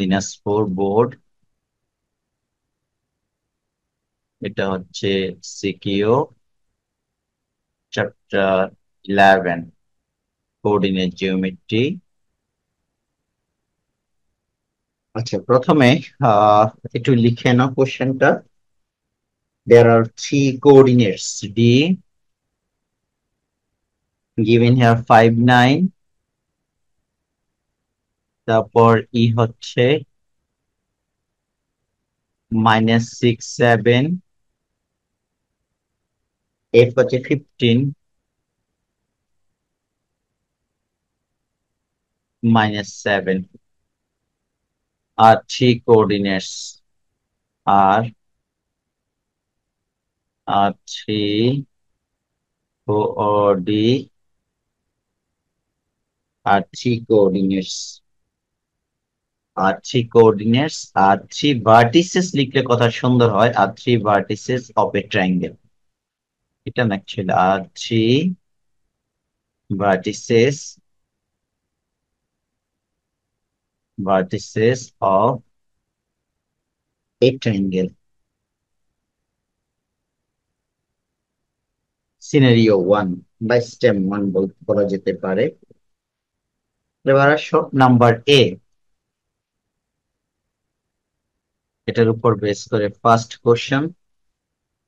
Dinajpur board এটা হচ্ছে CQ chapter eleven coordinate geometry আচ্ছা প্রথমে একটু লিখে নাও কোশ্চেনটা there are three coordinates D given here five nine তারপর ই হচ্ছে মাইনাস সিক্স সেভেন এফ হচ্ছে fifteen minus seven are three coordinates are are three coordinate are three coordinates are three coordinates are three vertices লিখলে কথা সুন্দর হয় are three vertices of a triangle এটা না ছিল are three vertices vertices of a triangle scenario one বা stem one বলা যেতে পারে এবার শর্ট নাম্বার এ এটার উপর base the first question: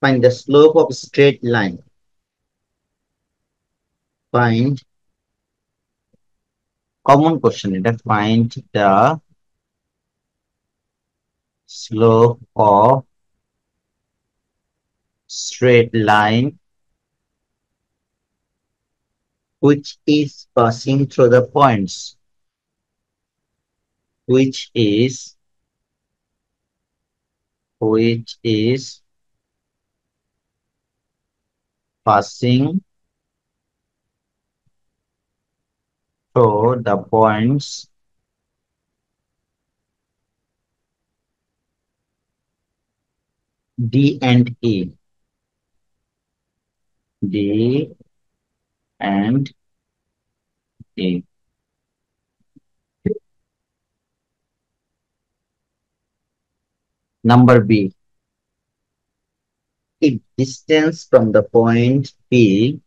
find the slope of straight line find common question এটা find the slope of straight line which is passing through the points which is which is passing through the points D and E. D and A. Number B. If distance from the point P,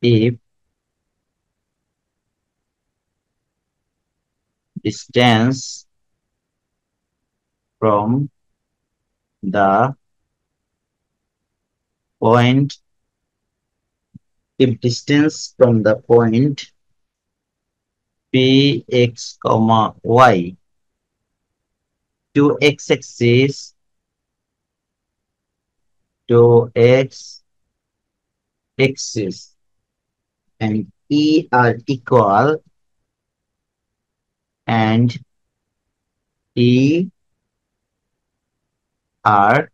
if distance from the point if distance from the point px comma y to x-axis to x-axis and E are equal and E are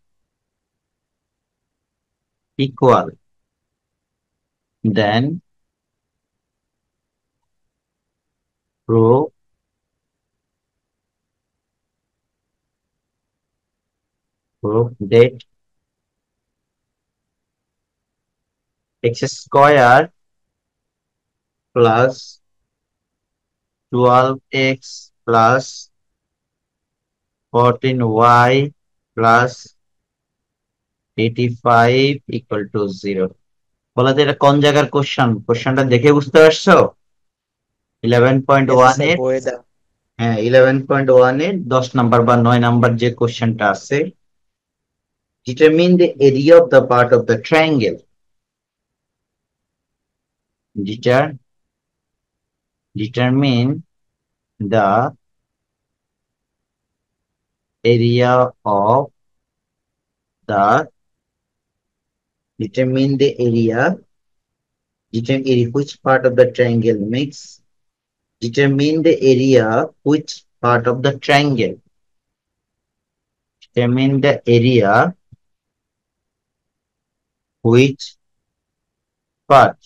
equal then pro group that x square plus 12x plus 14y plus 85 equal to 0 বলা এটা কোন জায়গার question কোশ্চেনটা দেখে বুঝতে পারছো 11.18 হ্যাঁ 11.18 10 number বা 9 নাম্বার যে কোশ্চেনটা আছে Determine the area of the part of the triangle. Deter, determine the area of the determine the area determine area which part of the triangle makes determine the area which part of the triangle determine the area which part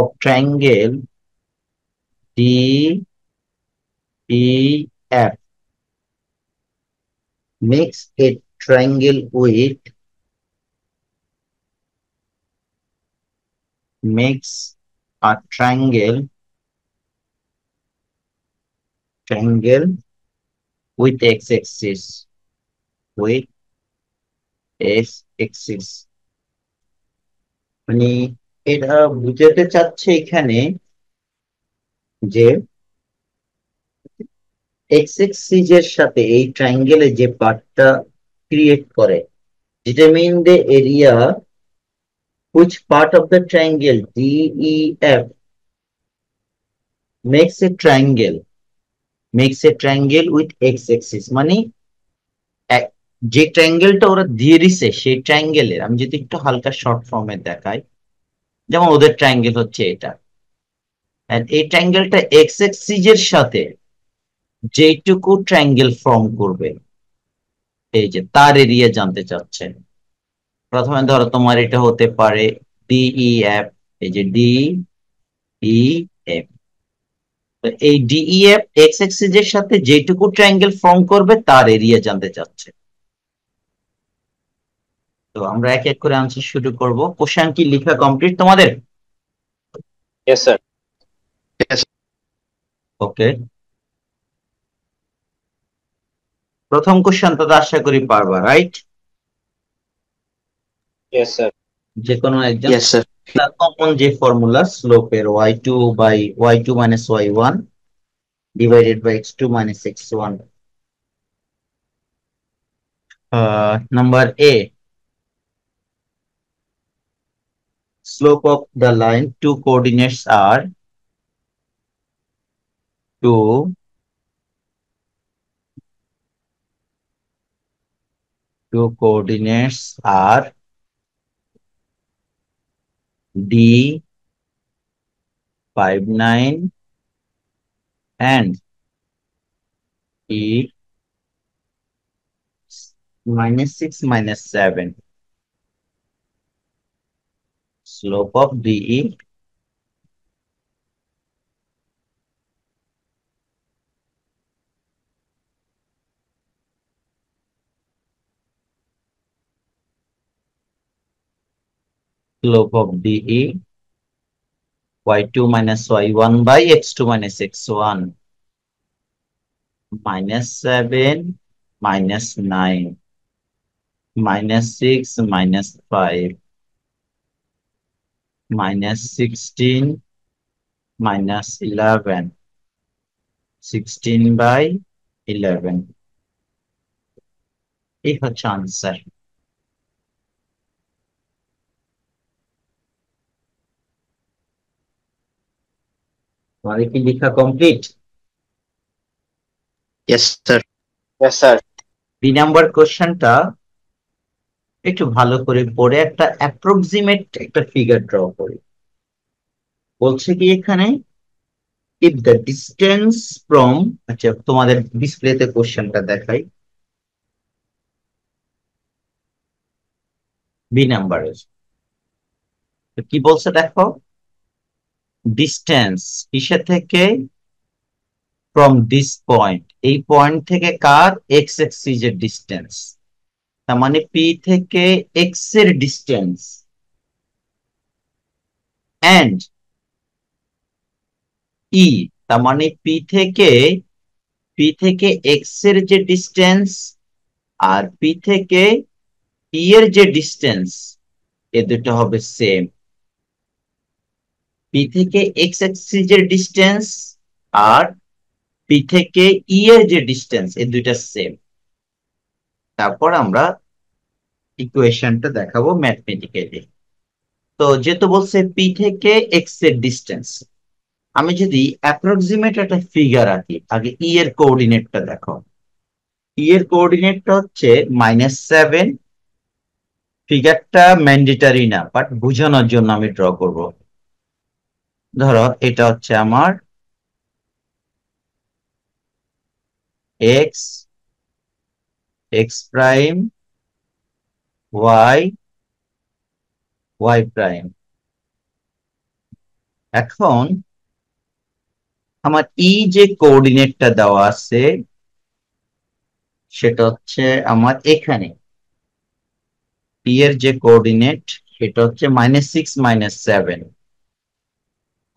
of triangle DEF makes a triangle with makes a triangle triangle with x-axis with x axis মানে এটা বুঝাতে চাচ্ছে এখানে যে x axis এর সাথে এই ট্রায়াঙ্গেলে যে পার্টটা ক্রিয়েট করে determine the area part of of the triangle F e, makes a triangle makes a triangle with x axis মানে যে ট্রাঙ্গেলটা ওরা দিয়ে দিছে সেই ট্রাঙ্গেলের আমি যদি একটু হালকা শর্ট ফর্মে দেখাই যেমন ওদের ট্রাঙ্গেল হচ্ছে এটা এই ট্রাঙ্গেলটা এক্স এক্সিজ এর সাথে যেটুকু ট্রায়াঙ্গেল ফর্ম করবে এই যে তার এরিয়া জানতে চাচ্ছে প্রথমে ধরো তোমার এটা হতে পারে ডিই এফ e এই যে ডি ই এফ এই ডিই এফ এক্স এক্সিজ এর সাথে যেটুকু ট্রায়াঙ্গেল ফর্ম করবে তার এরিয়া জানতে চাচ্ছে তো আমরা এক এক করে আনসার শুরু করব কোশ্চেন কি লেখা কমপ্লিট তোমাদের यस স্যার ওকে প্রথম কোশ্চেন তো আশা করি পারবা রাইট यस স্যার যে কোনো একজন यस স্যার কমন যে ফর্মুলা স্লোপের y2 by y2 y1 divided by x2 minus x1 number এ slope of the line, two coordinates are 2, 2 coordinates are D, 5, 9 and E minus 6, minus 7 slope of DE slope of DE y2 minus y1 by x2 minus x1 minus 7 minus 9 minus 6 minus 5 minus 16 minus 11 16 by 11 ई हो answer हमारे की लिखा complete yes sir yes sir B number question था একটু ভালো করে পড়ে একটা অ্যাপ্রক্সিমেট একটা ফিগার ড্র করি বলছে কি এখানে ইফ দ্য ডিস্টেন্স ফ্রম আচ্ছা তোমাদের ডিসপ্লেতে কোশ্চেনটা দেখাই বি নাম্বার কি বলছে দেখো ডিস্টেন্স কিসে থেকে ফ্রম দিস পয়েন্ট এই পয়েন্ট থেকে কার এক্স এক্সিজের ডিস্টেন্স তার মানে পি থেকে এক্স এর ডিস্টেন্স অ্যান্ড ই তার মানে পি থেকে পি থেকে এক্স এর যে ডিস্টেন্স আর পি থেকে ই এর যে ডিস্টেন্স এ দুটো হবে সেম পি থেকে এক্স এক্সিস এর ডিস্টেন্স আর পি থেকে ই e এর যে ডিস্টেন্স এ দুইটা সেম তারপর আমরা ইকুয়েশনটা দেখাবো ম্যাথমেটিক্যালি তো যেহেতু বলছে পি থেকে এক্স এর ডিস্টেন্স আমি যদি অ্যাপ্রক্সিমেট একটা ফিগার আঁকি আগে ই e এর কোঅর্ডিনেটটা দেখো ই e এর কোঅর্ডিনেটটা হচ্ছে মাইনাস সেভেন ফিগারটা ম্যান্ডেটারি না বাট বোঝানোর জন্য আমি ড্র করব ধরো এটা হচ্ছে আমার x x prime y y prime এখন আমার ই e যে কোঅর্ডিনেটটা দেওয়া আছে সেটা হচ্ছে আমার এখানে ই এর যে কোঅর্ডিনেট সেটা হচ্ছে minus six minus seven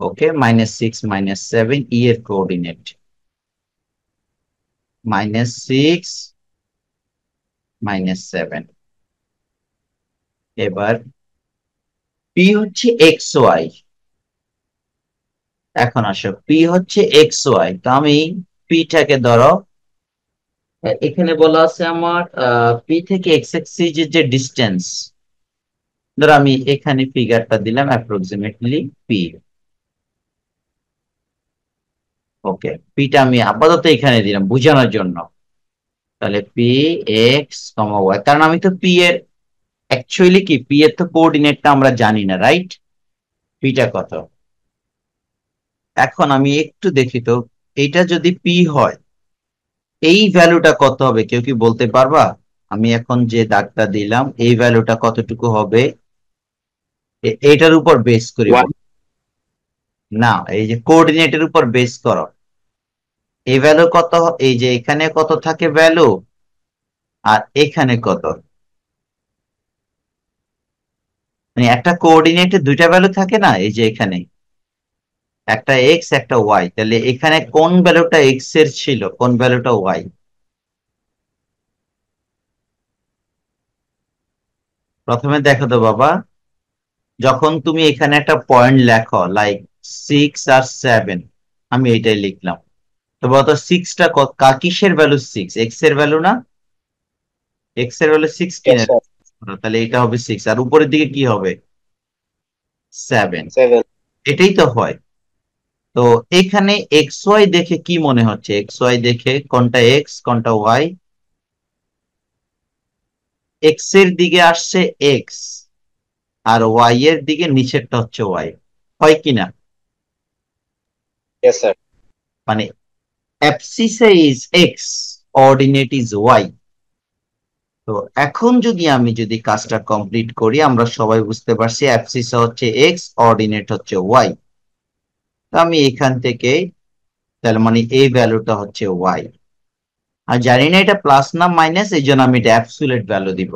okay minus six minus seven E এর coordinate minus six minus seven এবার পি হচ্ছে এক্স ওয়াই এখন আসো পি হচ্ছে এক্স ওয়াই তো আমি পিটাকে ধরো এখানে বলা আছে আমার পি থেকে এক্স এক্সিস যে ডিস্টেন্স ধরো আমি এখানে ফিগারটা দিলাম অ্যাপ্রক্সিমেটলি পি ওকে পিটা আমি আপাতত এখানে দিলাম বোঝানোর জন্য তাহলে পি এক্স কমা ওয়াই কারণ আমি তো পি এর অ্যাকচুয়ালি কি পি এর তো কোঅর্ডিনেটটা আমরা জানি না রাইট পিটা কত এখন আমি একটু দেখি তো এটা যদি পি হয় এই ভ্যালুটা কত হবে কেউ কি বলতে পারবা আমি এখন যে দাগটা দিলাম এই ভ্যালুটা কতটুকু হবে এটার উপর বেস করি না এই যে কোঅর্ডিনেটের উপর বেস করো এই ভ্যালু কত এই যে এখানে কত থাকে ভ্যালু আর এখানে কত মানে একটা কোঅর্ডিনেটে দুইটা ভ্যালু থাকে না এই যে এখানে একটা এক্স একটা ওয়াই তাহলে এখানে কোন ভ্যালুটা এক্স এর ছিল কোন ভ্যালুটা ওয়াই প্রথমে দেখো তো বাবা যখন তুমি এখানে একটা পয়েন্ট লেখো লাইক সিক্স আর সেভেন আমি এটাই লিখলাম তো বলতো সিক্সটা কা কিসের ভ্যালু সিক্স এক্স এর ভ্যালু না এক্স এর ভ্যালু সিক্স তাহলে এটা হবে সিক্স আর উপরের দিকে কি হবে সেভেন এটাই তো হয় তো এখানে এক্স ওয়াই দেখে কি মনে হচ্ছে এক্স ওয়াই দেখে কোনটা এক্স কোনটা ওয়াই এক্স এর দিকে আসছে এক্স আর ওয়াই এর দিকে নিচেরটা হচ্ছে ওয়াই হয় কি না মানে abscissa is x ordinate is y তো এখন যদি আমি যদি কাজটা কমপ্লিট করি আমরা সবাই বুঝতে পারছি অ্যাপসিসে হচ্ছে এক্স অর্ডিনেট হচ্ছে ওয়াই তো আমি এখান থেকে তাহলে মানে এই ভ্যালুটা হচ্ছে ওয়াই আর জানি না এটা প্লাস না মাইনাস এই জন্য আমি এটা অ্যাপসুলেট ভ্যালু দিব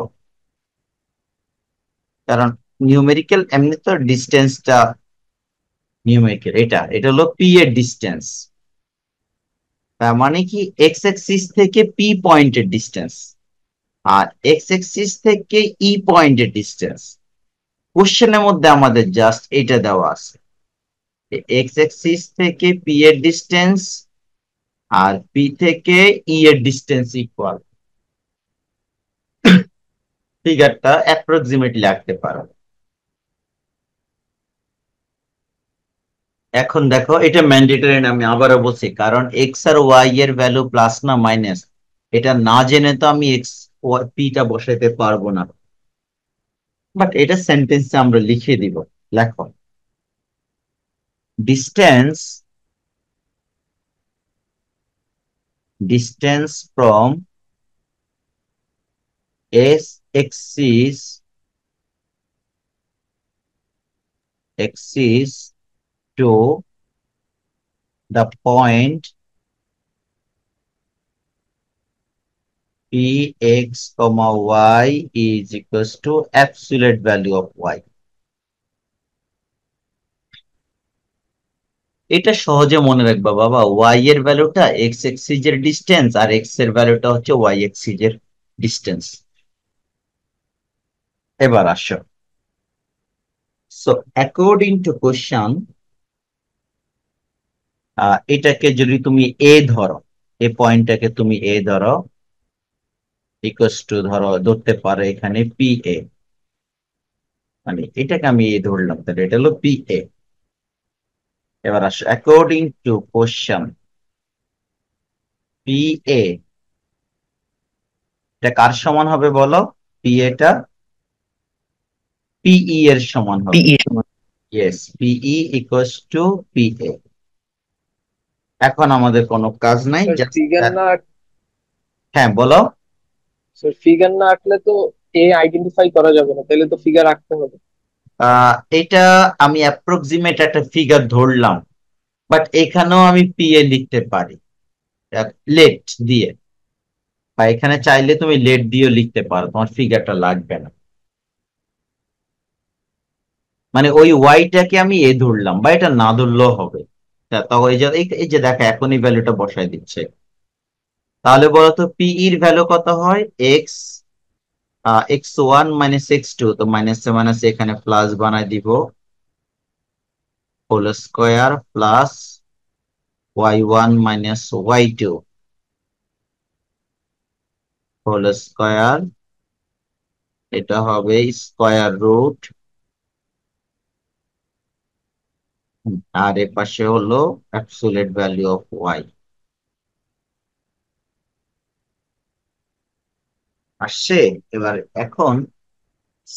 কারণ নিউমেরিক্যাল এমনি তো ডিস্টেন্সটা নিউমেরিক্যাল এটা এটা হলো পি এর ডিস্টেন্স তার মানে কি এক্স এক্সিস থেকে পি পয়েন্টের ডিস্টেন্স আর এক্স এক্সিস থেকে ই পয়েন্টের ডিস্টেন্স কোশ্চেনের মধ্যে আমাদের জাস্ট এটা দেওয়া আছে এক্স এক্সিস থেকে পি এর ডিস্টেন্স আর পি থেকে ই e এর ডিস্টেন্স ইকুয়াল ফিগারটা অ্যাপ্রক্সিমেটলি আঁকতে পারো এখন দেখো এটা ম্যান্ডেটরি না আমি আবারও বলছি কারণ এক্স আর ওয়াই এর ভ্যালু প্লাস না মাইনাস এটা না জেনে তো আমি এক্স পিটা বসাইতে পারবো না বাট এটা সেন্টেন্সে আমরা লিখে দিব লেখো distance distance from x axis axis to the point px comma y is equals to absolute value of y এটা সহজে মনে রাখবা বাবা y এর ভ্যালুটা x এক্সিস এর ডিসটেন্স আর x এর ভ্যালুটা হচ্ছে y এক্সিস এর ডিসটেন্স এবার আসো সো অ্যাকর্ডিং টু কোশ্চেন এটাকে যদি তুমি এ ধরো এ পয়েন্টটাকে তুমি এ ধরো ইকোয়াস টু ধরো ধরতে পারো এখানে পি এ মানে এটাকে আমি এ ধরলাম তাহলে এটা হলো পি এ এবার আসো according to question P E এটা কার সমান হবে বলো পি এটা পিই এর সমান হবে yes PE equals to P E এখন আমাদের কোনো কাজ নাই ফিগার না হ্যাঁ বলো স্যার ফিগার না আঁকলে তো এ আইডেন্টিফাই করা যাবে না তাহলে তো ফিগার আঁকতে হবে এটা আমি অ্যাপ্রক্সিমেট একটা ফিগার ধরলাম বাট এখানেও আমি পি এ লিখতে পারি লেট দিয়ে বা এখানে চাইলে তুমি লেট দিয়েও লিখতে পারো তোমার ফিগারটা লাগবে না মানে ওই ওয়াইটাকে আমি এ ধরলাম বা এটা না ধরলেও হবে আচ্ছা, তখন এই যে এই যে দেখো এখনই ভ্যালুটা বসাই দিচ্ছে তাহলে বলতো পি এর ভ্যালু কত হয় x x one minus x two তো মাইনাস মাইনাস এখানে প্লাস বানাই দিব whole square plus y one minus y two whole square এটা হবে স্কোয়ার রুট আর এর পাশে হলো অ্যাবসোলিউট ভ্যালু অফ ওয়াই আসছে এবার এখন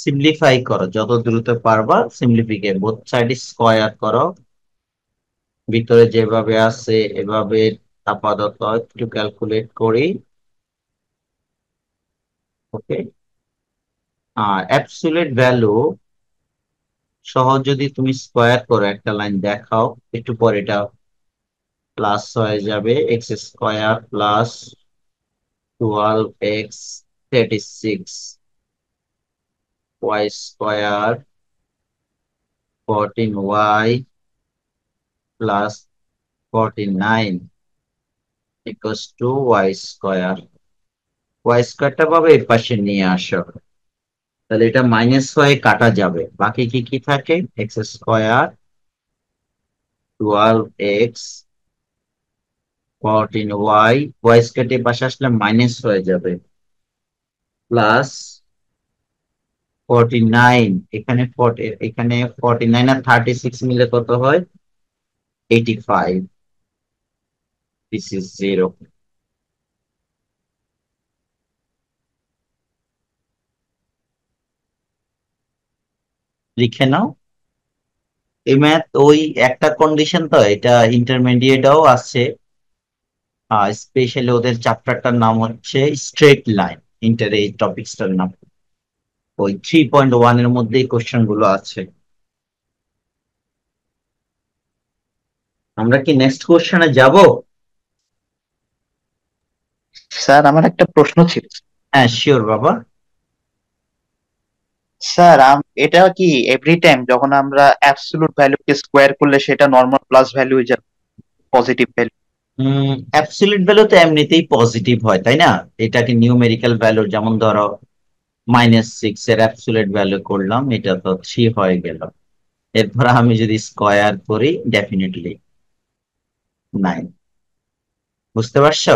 সিম্পলিফাই করো যত দ্রুত পারবা সিম্পলিফিকে বোথ সাইড স্কয়ার করো ভিতরে যেভাবে আছে এভাবে আপাতত একটু ক্যালকুলেট করি ওকে আর অ্যাবসোলিউট ভ্যালু সহজ যদি তুমি স্কোয়ার করো একটা লাইন দেখাও একটু পরে এটা প্লাস হয়ে যাবে x square plus twelve x thirty six y square fourteen y plus fourteen nine equals to y square y স্কোয়ারটা পাবে এর পাশে নিয়ে আসো তাহলে এটা মাইনাস ওয়াই কাটা যাবে বাকি কি কি থাকে x square twelve x fourteen y y স্কোয়ারটি পাশে আসলে মাইনাস হয়ে যাবে প্লাস নাইন এখানে এখানে নাইন আর থার্টি সিক্স মিলে কত হয় এইটি ফাইভ লিখে নাও এই ম্যাথ ওই একটা কন্ডিশন তো এটা ইন্টারমিডিয়েটও আর স্পেশালি ওদের চ্যাপ্টারটার নাম হচ্ছে স্ট্রেট লাইন ইন্টার এই টপিকসটার নাম ওই থ্রি পয়েন্ট এর মধ্যেই কোশ্চেন গুলো আছে আমরা কি নেক্সট কোশ্চেনে যাব স্যার আমার একটা প্রশ্ন ছিল হ্যাঁ শিওর বাবা স্যার এটা কি এভরি টাইম যখন আমরা অ্যাবসলিউট ভ্যালুকে স্কোয়ার করলে সেটা নরমাল প্লাস ভ্যালু হয়ে যাবে পজিটিভ ভ্যালু অ্যাবসলিউট ভ্যালু তো এমনিতেই পজিটিভ হয় তাই না এটাকে নিউমেরিক্যাল ভ্যালু যেমন ধরো মাইনাস সিক্স এর অ্যাবসলিউট ভ্যালু করলাম এটা তো থ্রি হয়ে গেল এরপর আমি যদি স্কোয়ার করি ডেফিনেটলি নাইন বুঝতে পারছো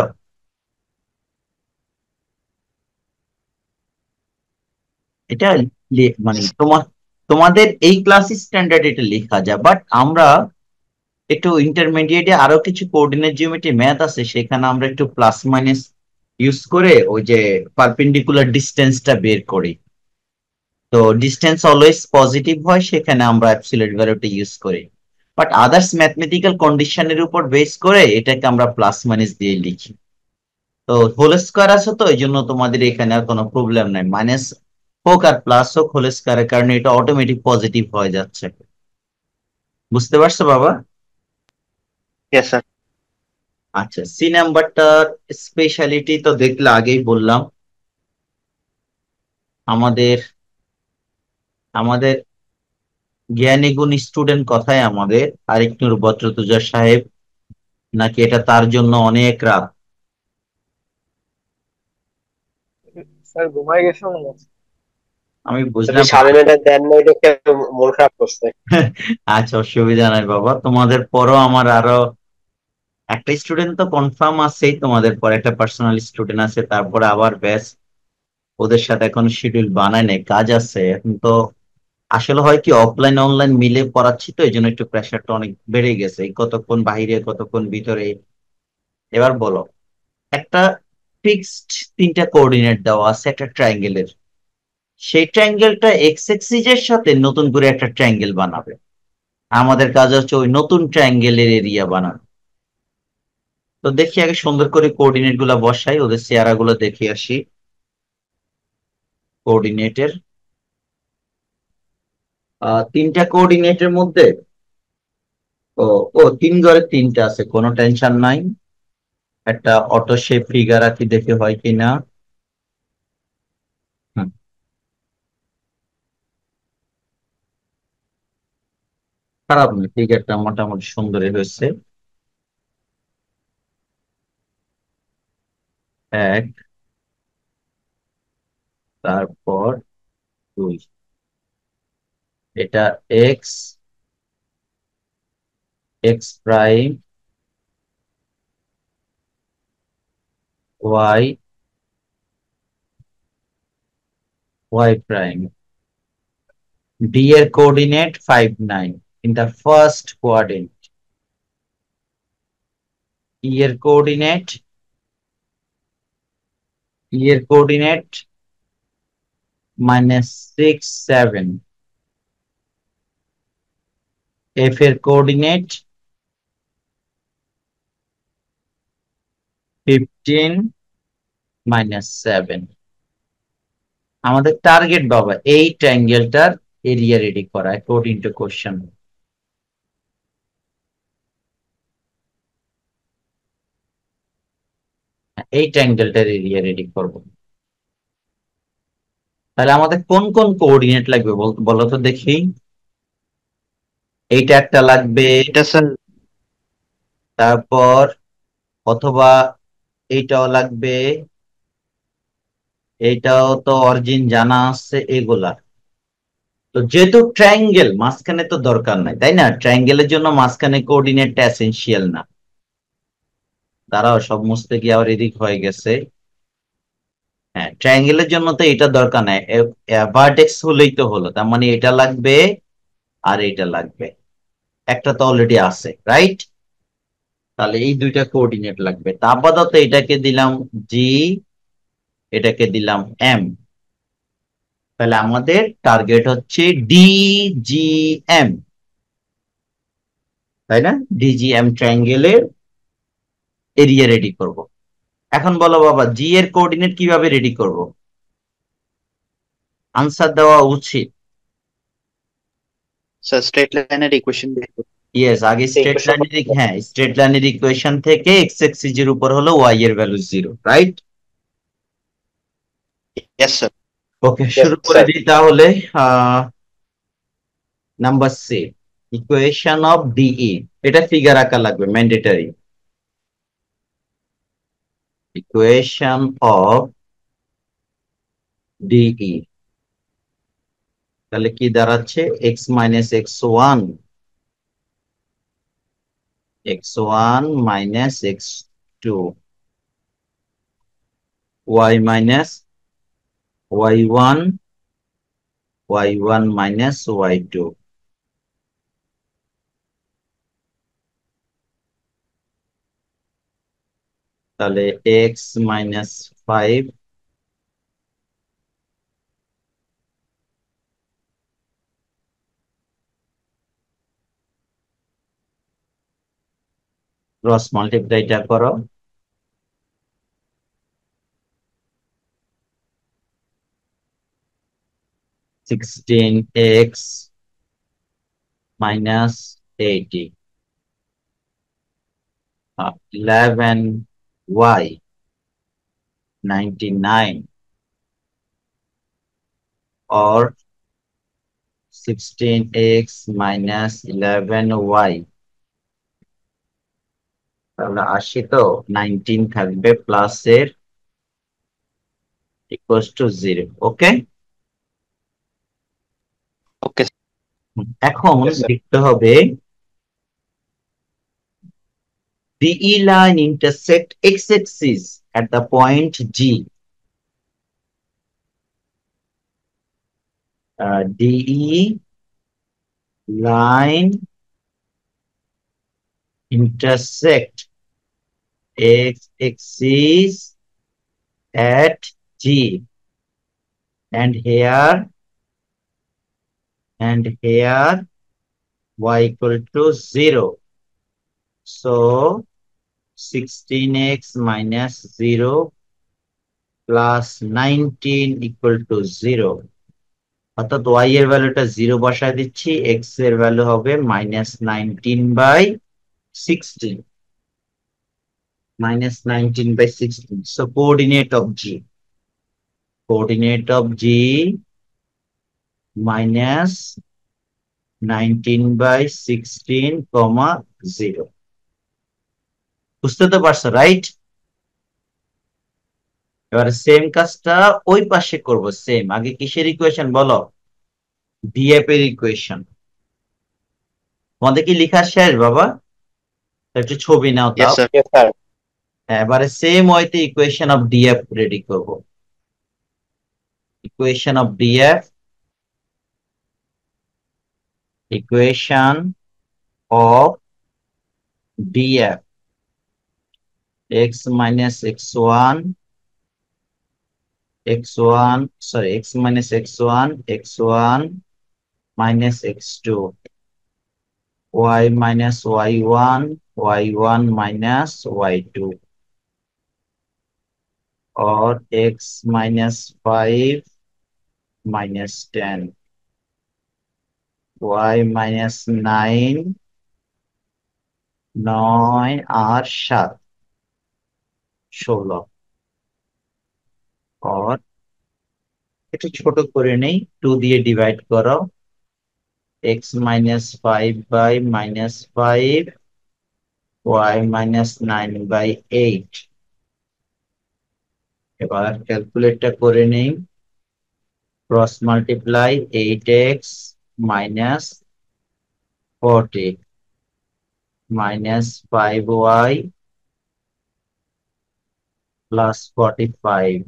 এটা মানে তোমার তোমাদের এই ক্লাস স্ট্যান্ডার্ড এটা লেখা যায় বাট আমরা একটু ইন্টারমিডিয়েটে আরো কিছু কোঅর্ডিনেট জিওমেট্রি ম্যাথ আছে সেখানে আমরা একটু প্লাস মাইনাস ইউজ করে ওই যে পারপেন্ডিকুলার ডিসটেন্সটা বের করি তো ডিসটেন্স অলওয়েজ পজিটিভ হয় সেখানে আমরা অ্যাবসলিউট ভ্যালুটা ইউজ করি বাট আদার্স ম্যাথমেটিক্যাল কন্ডিশনের উপর বেস করে এটাকে আমরা প্লাস মাইনাস দিয়ে লিখি তো হোল স্কোয়ার আছে তো এই জন্য তোমাদের এখানে আর কোনো প্রবলেম নাই মাইনাস হোক আর প্লাস হোক হোল স্কোয়ারের কারণে এটা অটোমেটিক পজিটিভ হয়ে যাচ্ছে বুঝতে পারছো বাবা আচ্ছা সি নাম্বারটার স্পেশালিটি তো দেখলে আগেই বললাম আমাদের আমাদের জ্ঞানী গুণ স্টুডেন্ট কথায় আমাদের আরেকটুর বজ্রতুজা সাহেব নাকি এটা তার জন্য অনেক রাত স্যার ঘুমাই গেছে মনে হচ্ছে আমি বুঝলাম দেন মন খারাপ করছে আচ্ছা অসুবিধা নাই বাবা তোমাদের পরও আমার আরো একটা স্টুডেন্ট তো কনফার্ম আছেই তোমাদের পরে একটা পার্সোনাল স্টুডেন্ট আছে তারপরে আবার ব্যাস ওদের সাথে এখন শিডিউল বানায় নাই কাজ আছে এখন তো আসলে হয় কি অফলাইন অনলাইন মিলে পড়াচ্ছি তো এই জন্য একটু প্রেশারটা অনেক বেড়ে গেছে কতক্ষণ বাহিরে কতক্ষণ ভিতরে এবার বলো একটা ফিক্সড তিনটা কোঅর্ডিনেট দেওয়া আছে একটা ট্রায়াঙ্গেলের সেই ট্র্যাঙ্গেলটা এক্স এক্সিজের সাথে নতুন করে একটা ট্রাঙ্গেল বানাবে আমাদের কাজ হচ্ছে ওই নতুন ট্র্যাঙ্গেলের এরিয়া বানানো তো দেখি আগে সুন্দর করে কোঅর্ডিনেট গুলা বসাই ওদের চেহারা গুলো দেখে আসি কোঅর্ডিনেটের তিনটা কোঅর্ডিনেটের মধ্যে ও ও তিন ঘরে তিনটা আছে কোনো টেনশন নাই একটা অটো শেপ ফিগার আছে দেখে হয় কিনা খারাপ না ফিগারটা মোটামুটি সুন্দরই হয়েছে এক তারপর দুই এটা x x prime y y prime D এর coordinate five nine in the first quadrant, Year coordinate, year coordinate minus 6, 7. F coordinate 15 minus 7. আমাদের টার্গেট বাবা এই ট্রাঙ্গেলটার এরিয়া রেডি করা অ্যাকর্ডিং টু কোশ্চেন এই ট্যাঙ্গেলটার এরিয়া রেডি করব তাহলে আমাদের কোন কোন কোঅর্ডিনেট লাগবে বলো তো দেখি এইটা একটা লাগবে এটা স্যার তারপর অথবা এইটাও লাগবে এইটাও তো অরিজিন জানা আছে এগুলা তো যেহেতু ট্রায়াঙ্গেল মাঝখানে তো দরকার নাই তাই না ট্রায়াঙ্গেলের জন্য মাঝখানে কোঅর্ডিনেটটা এসেনশিয়াল না তারাও সব মুছতে গিয়ে আবার এদিক হয়ে গেছে হ্যাঁ ট্রায়াঙ্গেলের জন্য তো এটা দরকার নাই ভার্টেক্স হলেই তো হলো তার মানে এটা লাগবে আর এটা লাগবে একটা তো অলরেডি আছে রাইট তাহলে এই দুইটা কোঅর্ডিনেট লাগবে তা আপাতত এটাকে দিলাম জি এটাকে দিলাম এম তাহলে আমাদের টার্গেট হচ্ছে ডিজিএম তাই না ডিজিএম ট্রায়াঙ্গেলের এরিয়া রেডি করব। এখন বলো বাবা জি এর কোঅর্ডিনেট কিভাবে রেডি করব। আনসার দেওয়া উচিত স্যার স্ট্রেট লাইনের ইকুয়েশন দেখব ইয়েস আগে স্ট্রেট লাইনের হ্যাঁ স্ট্রেট লাইনের ইকুয়েশন থেকে এক্স এক্সিস এর উপর হলো ওয়াই এর value 0 right yes sir okay শুরু করে দিই তাহলে number C equation of D DE এটা ফিগার আঁকা লাগবে ম্যান্ডেটরি equation of DE তাহলে কি দাঁড়াচ্ছে x minus x1 x1 minus x2 y minus y1 y1 minus y2 তাহলে এক্স মাইনাস ফাইভ ক্রস মাল্টিপ্লাইটা করো sixteen x minus eighty eleven y 99 or 16x minus 11y তাহলে আসি তো নাইনটিন থাকবে প্লাস এর equals to zero okay okay এখন লিখতে হবে The E line intersect x-axis at the point G. Uh, DE line intersect x-axis at G. And here, and here y equal to 0. So, 16x minus 0 plus 19 equal to 0 অর্থাৎ y এর ভ্যালুটা 0 বসায় দিচ্ছি x এর value হবে minus 19 by 16 minus 19 by 16 so coordinate of g coordinate of g minus 19 by 16 comma 0 বুঝতে তো পারছো রাইট এবার সেম কাজটা ওই পাশে করব সেম আগে কিসের ইকুয়েশন বলো ভিএফ এর ইকুয়েশন তোমাদের কি লেখা শেষ বাবা একটু ছবি নাও তাও হ্যাঁ এবারে সেম ওইতে ইকুয়েশন অফ ডিএফ রেডি করব equation of DF equation of DF x minus x1 x1 sorry x minus x1 x1 minus x2 y minus y1 y1 minus y2 or x minus 5 minus 10 y minus 9 9 are 7 ষোলো আর একটু ছোট করে নেই two দিয়ে divide করো x minus five by minus five y minus nine by eight এবার ক্যালকুলেটটা করে নেই cross multiply eight x minus forty minus five y plus forty five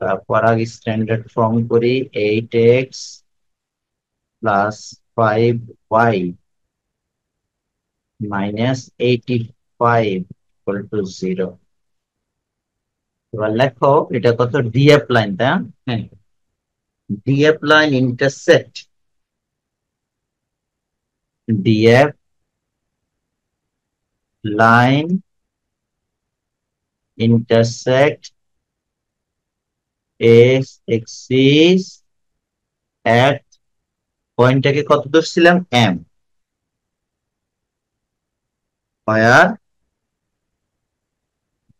তারপর আগে স্ট্যান্ডার্ড ফর্ম করি eight x plus five y minus eighty five equal to zero এবার লেখো এটা কত ডিএফ লাইন তাই হ্যাঁ DF line intersect DF line intersect x-axis at point পয়েন্টটাকে কত ধরছিলাম m where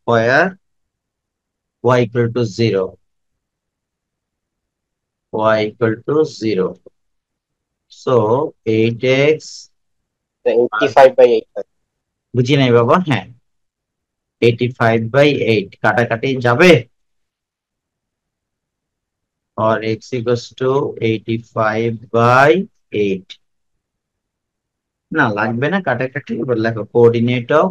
where y equal to 0 y equal to 0 so 8x 85 by 8 বুঝি নাই বাবা হ্যাঁ এইটি ফাইভ বাই এইট কাটাকাটি যাবে or x equals to 85 by 8 না লাগবে না কাটাকাটি এবার লেখো coordinate of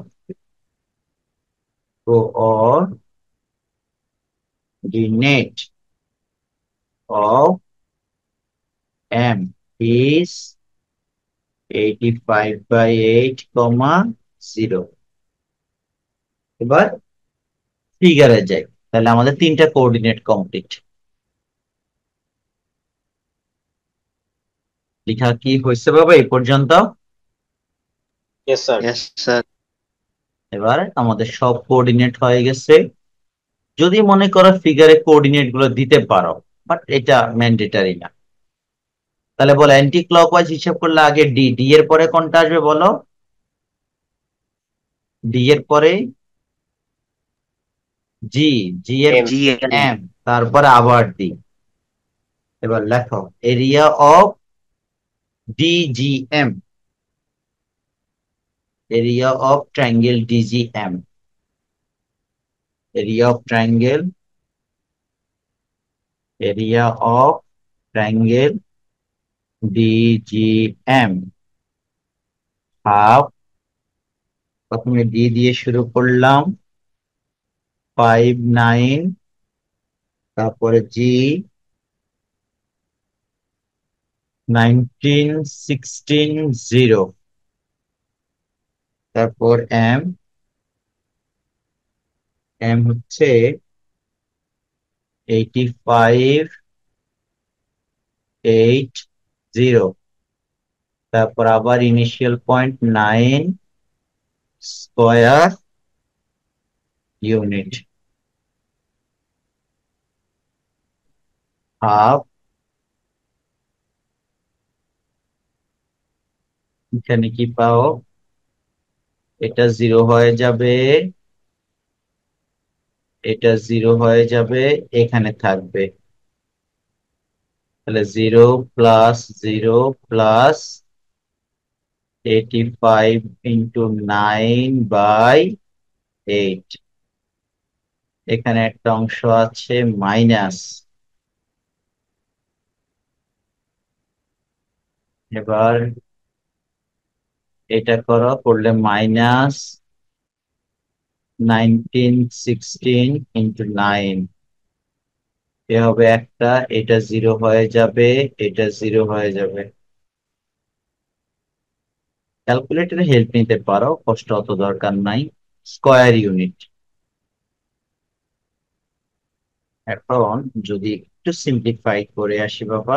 coordinate of M is 85 by 8 comma 0 এবার ফিগারে যাই তাহলে আমাদের তিনটা কোঅর্ডিনেট কমপ্লিট লিখা কি হয়েছে বাবা এই পর্যন্ত এবার আমাদের সব কোঅর্ডিনেট হয়ে গেছে যদি মনে করো ফিগারে কোঅর্ডিনেট গুলো দিতে পারো বাট এটা ম্যান্ডেটারি না তাহলে বলো অ্যান্টি ক্লকওয়াইজ হিসাব করলে আগে ডি ডি এর পরে কোনটা আসবে বলো ডি এর পরে जी जी एफ जी एम তারপরে আবার দি এবারে লেখো area of D G M area of triangle D G M area of triangle area of triangle D G M ভাব কত মিনিট ডি দিয়ে শুরু করলাম ফাইভ নাইন তারপরে জি নাইনটিন সিক্সটিন জিরো তারপর এম এম হচ্ছে এইটি ফাইভ এইট জিরো তারপর আবার initial point nine square unit half এখানে কি পাও এটা জিরো হয়ে যাবে এটা জিরো হয়ে যাবে এখানে থাকবে তাহলে zero plus zero plus eighty five into nine by eight এখানে একটা অংশ আছে মাইনাস এবার এটা করো করলে minus nineteen sixteen into nine এ হবে একটা এটা জিরো হয়ে যাবে এটা জিরো হয়ে যাবে ক্যালকুলেটরে হেল্প নিতে পারো কষ্ট অত দরকার নাই স্কয়ার ইউনিট এখন যদি একটু সিম্পলিফাই করে আসি বাবা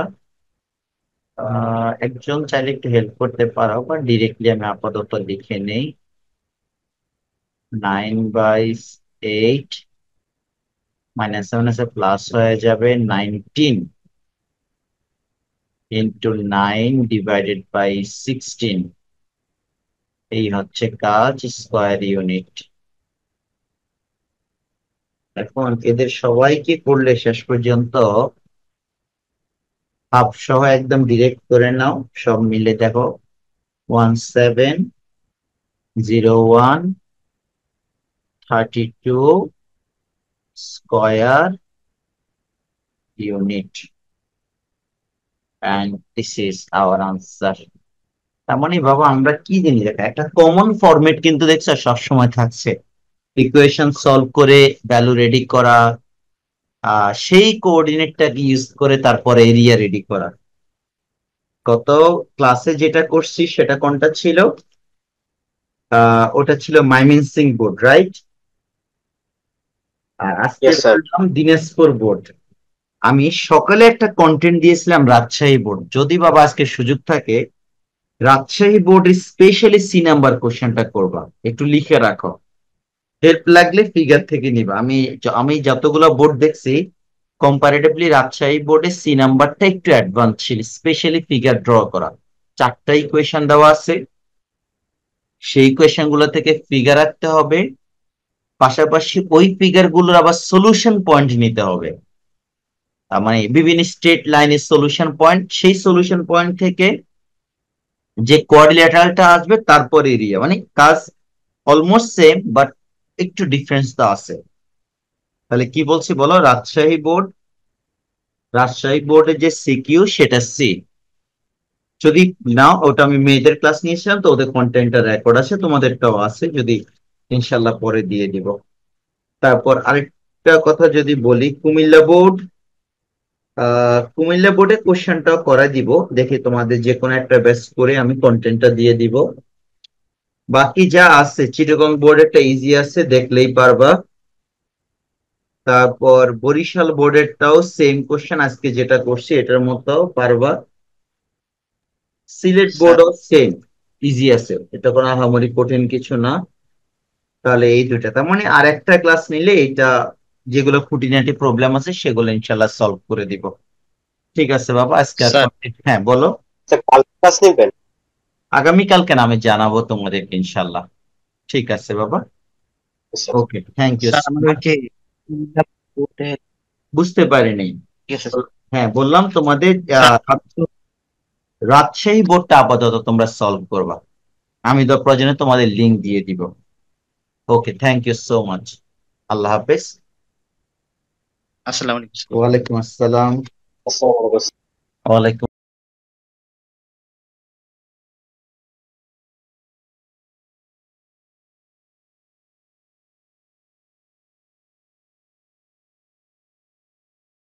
একজন চাইলে একটু হেল্প করতে পারো বা ডিরেক্টলি আমি আপাতত লিখে নেই nine by eight minus seven plus হয়ে যাবে nineteen into nine divided by sixteen এই হচ্ছে কাজ স্কোয়ার ইউনিট এখন এদের সবাইকে করলে শেষ পর্যন্ত হাফ সহ একদম ডিরেক্ট করে নাও সব মিলে দেখো one seven zero one thirty two square unit and this is our answer তার মানে বাবা আমরা কি জানি দেখো একটা কমন ফরম্যাট কিন্তু দেখছো সবসময় থাকছে ইকুয়েশন সলভ করে ভ্যালু রেডি করা সেই কোঅর্ডিনেটটা ইউজ করে তারপরে এরিয়া রেডি করা গত ক্লাসে যেটা করছি সেটা কোনটা ছিল ওটা ছিল সিং বোর্ড রাইট দিনাজপুর বোর্ড আমি সকালে একটা কন্টেন্ট দিয়েছিলাম রাজশাহী বোর্ড যদি বাবা আজকে সুযোগ থাকে Rajshahi board specially C number কোশ্চেনটা করবা একটু লিখে রাখো হেল্প লাগলে ফিগার থেকে নিবা আমি আমি যতগুলো বোর্ড দেখছি কম্পারেটিভলি রাজশাহী বোর্ডে সি নাম্বারটা একটু অ্যাডভান্স ছিল স্পেশালি ফিগার ড্র করা চারটা ইকুয়েশন দেওয়া আছে সেই ইকুয়েশন গুলো থেকে ফিগার রাখতে হবে পাশাপাশি ওই ফিগার গুলোর আবার সলিউশন পয়েন্ট নিতে হবে মানে বিভিন্ন স্টেট লাইনের সলিউশন পয়েন্ট সেই সলিউশন পয়েন্ট থেকে যে কোয়ারিলেটারালটা আসবে তারপর এরিয়া মানে কাজ অলমোস্ট সেম বাট একটু ডিফারেন্স তো আছে তাহলে কি বলছি বলো রাজশাহী বোর্ড রাজশাহী বোর্ডে যে সিকিউ সেটা সি যদি নাও ওটা আমি মেয়েদের ক্লাস নিয়েছিলাম তো ওদের কন্টেন্টটা রেকর্ড আছে তোমাদেরটাও আছে যদি ইনশাল্লাহ পরে দিয়ে দিব তারপর আরেকটা কথা যদি বলি কুমিল্লা বোর্ড কুমিল্লা বোর্ডে কোশ্চেনটা করা দিব দেখি তোমাদের যে কোনো একটা বেস করে আমি কন্টেন্টটা দিয়ে দিব বাকি যা আছে বোর্ড বোর্ডেরটা ইজি আছে দেখলেই পারবা তারপর বরিশাল বোর্ডেরটাও সেম কোশ্চেন আজকে যেটা করছি এটার মতো পারবা সিলেট বোর্ডও সেম ইজি আছে এটা কোনো আহামরি কঠিন কিছু না তাহলে এই দুইটা তার মানে আর একটা ক্লাস নিলে এটা যেগুলো খুঁটিনাটি প্রবলেম আছে সেগুলো ইনশাল্লাহ সলভ করে দিব ঠিক আছে বাবা আজকে হ্যাঁ বলো আচ্ছা, ক্লাস নিবেন আগামীকালকে নামে জানাবো তোমাদেরকে ইনশাল্লাহ ঠিক আছে বাবা ওকে থ্যাংক ইউ বুঝতে পারিনি হ্যাঁ বললাম তোমাদের রাজশাহী বোর্ডটা আপাতত তোমরা সলভ করবা আমি তো প্রয়োজনে তোমাদের লিঙ্ক দিয়ে দিব okay thank you so much আল্লাহ হাফেজ আসসালামু আলাইকুম ওয়ালাইকুম আসসালাম ওয়ালাইকুম